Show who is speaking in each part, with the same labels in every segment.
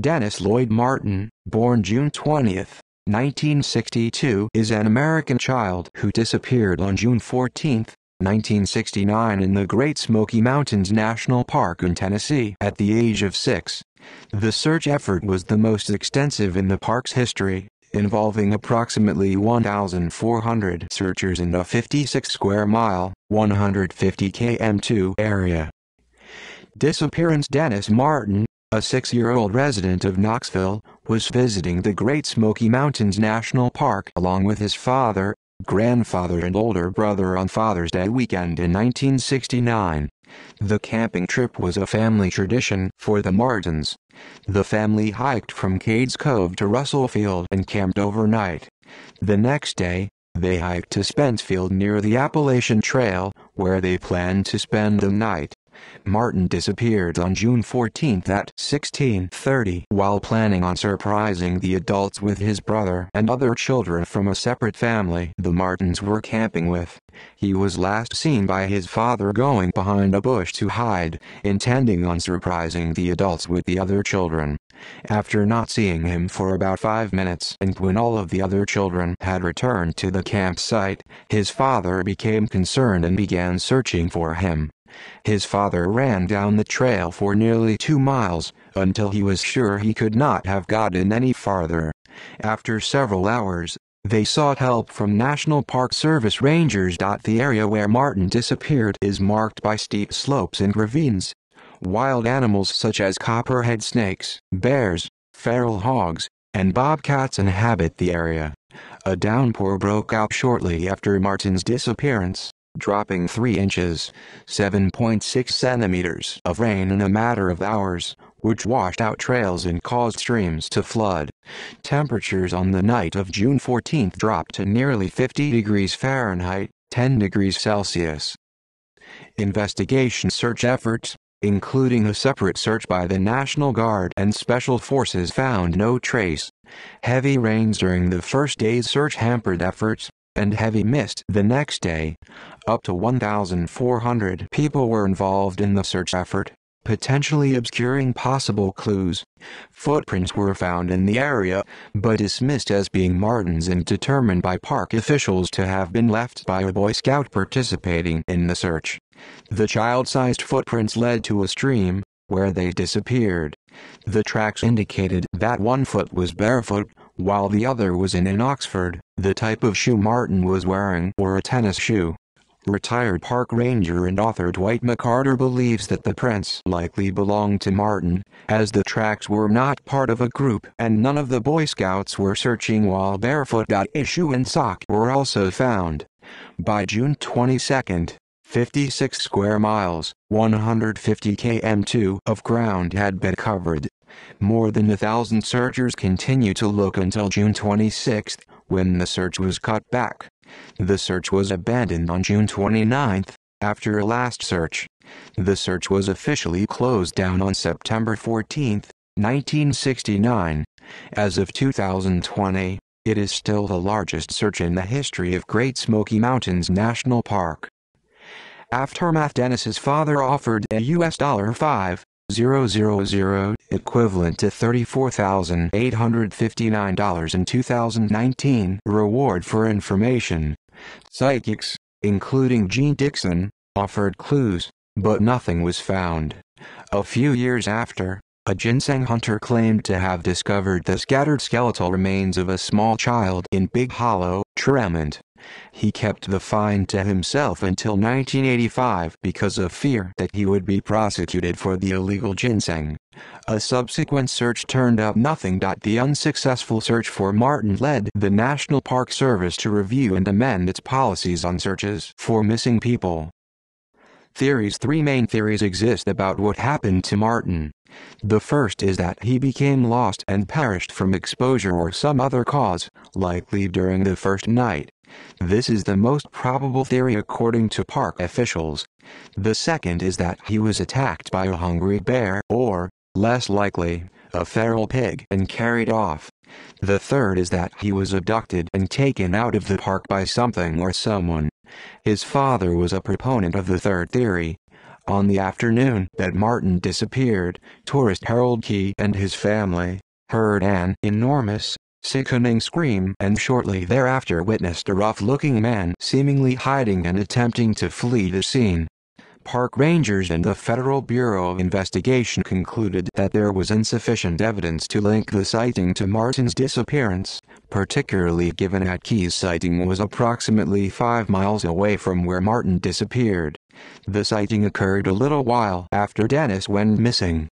Speaker 1: Dennis Lloyd Martin, born June 20, 1962, is an American child who disappeared on June 14, 1969 in the Great Smoky Mountains National Park in Tennessee at the age of six. The search effort was the most extensive in the park's history, involving approximately 1,400 searchers in a 56 square mile, 150 km2 area. Disappearance Dennis Martin a six-year-old resident of Knoxville, was visiting the Great Smoky Mountains National Park along with his father, grandfather and older brother on Father's Day weekend in 1969. The camping trip was a family tradition for the Martins. The family hiked from Cades Cove to Russell Field and camped overnight. The next day, they hiked to Spencefield near the Appalachian Trail, where they planned to spend the night. Martin disappeared on June 14 at 1630 while planning on surprising the adults with his brother and other children from a separate family the Martins were camping with. He was last seen by his father going behind a bush to hide, intending on surprising the adults with the other children. After not seeing him for about five minutes and when all of the other children had returned to the campsite, his father became concerned and began searching for him. His father ran down the trail for nearly two miles, until he was sure he could not have gotten any farther. After several hours, they sought help from National Park Service rangers. The area where Martin disappeared is marked by steep slopes and ravines. Wild animals such as copperhead snakes, bears, feral hogs, and bobcats inhabit the area. A downpour broke out shortly after Martin's disappearance, dropping 3 inches 7.6 centimeters of rain in a matter of hours, which washed out trails and caused streams to flood. Temperatures on the night of June 14 dropped to nearly 50 degrees Fahrenheit, 10 degrees Celsius. Investigation search efforts, including a separate search by the National Guard and Special Forces found no trace. Heavy rains during the first day's search hampered efforts, and heavy mist. The next day, up to 1,400 people were involved in the search effort, potentially obscuring possible clues. Footprints were found in the area, but dismissed as being Martin's and determined by park officials to have been left by a Boy Scout participating in the search. The child-sized footprints led to a stream, where they disappeared. The tracks indicated that one foot was barefoot, while the other was in an Oxford. The type of shoe Martin was wearing were a tennis shoe. Retired park ranger and author Dwight McCarter believes that the prints likely belonged to Martin, as the tracks were not part of a group and none of the Boy Scouts were searching while barefoot. A shoe and sock were also found. By June 22, 56 square miles, 150 km2 of ground had been covered. More than a thousand searchers continued to look until June 26, when the search was cut back. The search was abandoned on June 29, after a last search. The search was officially closed down on September 14, 1969. As of 2020, it is still the largest search in the history of Great Smoky Mountains National Park. Aftermath Dennis's father offered a US dollar 5 000 equivalent to $34,859 in 2019 reward for information. Psychics, including Gene Dixon, offered clues, but nothing was found. A few years after, a ginseng hunter claimed to have discovered the scattered skeletal remains of a small child in Big Hollow, Tremont. He kept the fine to himself until 1985 because of fear that he would be prosecuted for the illegal ginseng. A subsequent search turned up nothing. The unsuccessful search for Martin led the National Park Service to review and amend its policies on searches for missing people. Theories Three main theories exist about what happened to Martin. The first is that he became lost and perished from exposure or some other cause, likely during the first night. This is the most probable theory according to park officials. The second is that he was attacked by a hungry bear or, less likely, a feral pig and carried off. The third is that he was abducted and taken out of the park by something or someone. His father was a proponent of the third theory. On the afternoon that Martin disappeared, tourist Harold Key and his family heard an enormous sickening scream and shortly thereafter witnessed a rough-looking man seemingly hiding and attempting to flee the scene. Park rangers and the Federal Bureau of Investigation concluded that there was insufficient evidence to link the sighting to Martin's disappearance, particularly given that Key's sighting was approximately 5 miles away from where Martin disappeared. The sighting occurred a little while after Dennis went missing.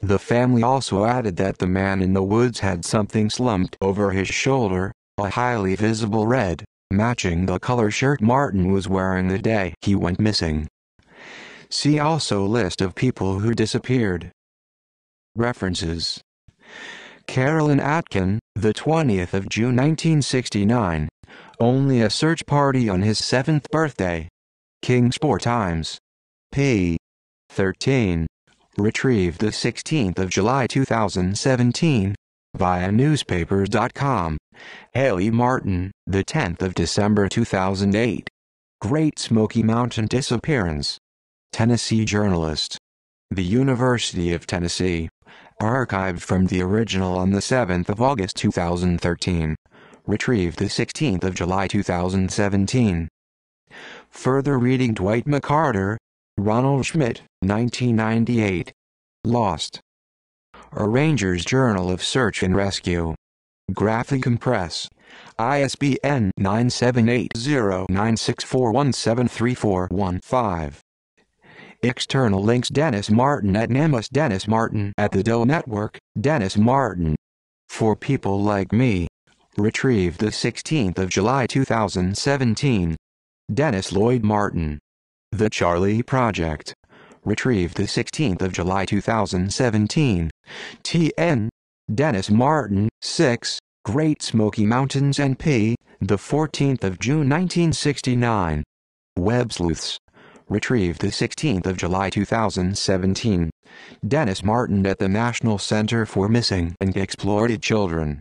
Speaker 1: The family also added that the man in the woods had something slumped over his shoulder, a highly visible red, matching the color shirt Martin was wearing the day he went missing. See also list of people who disappeared. References Carolyn Atkin, the 20th of June 1969. Only a search party on his seventh birthday. Kingsport Times. p. 13. Retrieved 16 July 2017 via newspapers.com. Haley Martin, the 10th of December 2008. Great Smoky Mountain disappearance. Tennessee journalist. The University of Tennessee. Archived from the original on the 7th of August 2013. Retrieved the 16th of July 2017. Further reading Dwight McCarter, Ronald Schmidt, 1998. Lost. A Ranger's Journal of Search and Rescue. Graphic Press. ISBN 9780964173415. External links Dennis Martin at Namus Dennis Martin at the Doe Network, Dennis Martin. For people like me. Retrieved the 16th of July 2017. Dennis Lloyd Martin. The Charlie Project. Retrieved the 16th of July 2017. TN. Dennis Martin, 6, Great Smoky Mountains NP, the 14th of June 1969. Web Sleuths. Retrieved the 16th of July 2017. Dennis Martin at the National Center for Missing and Exploited Children.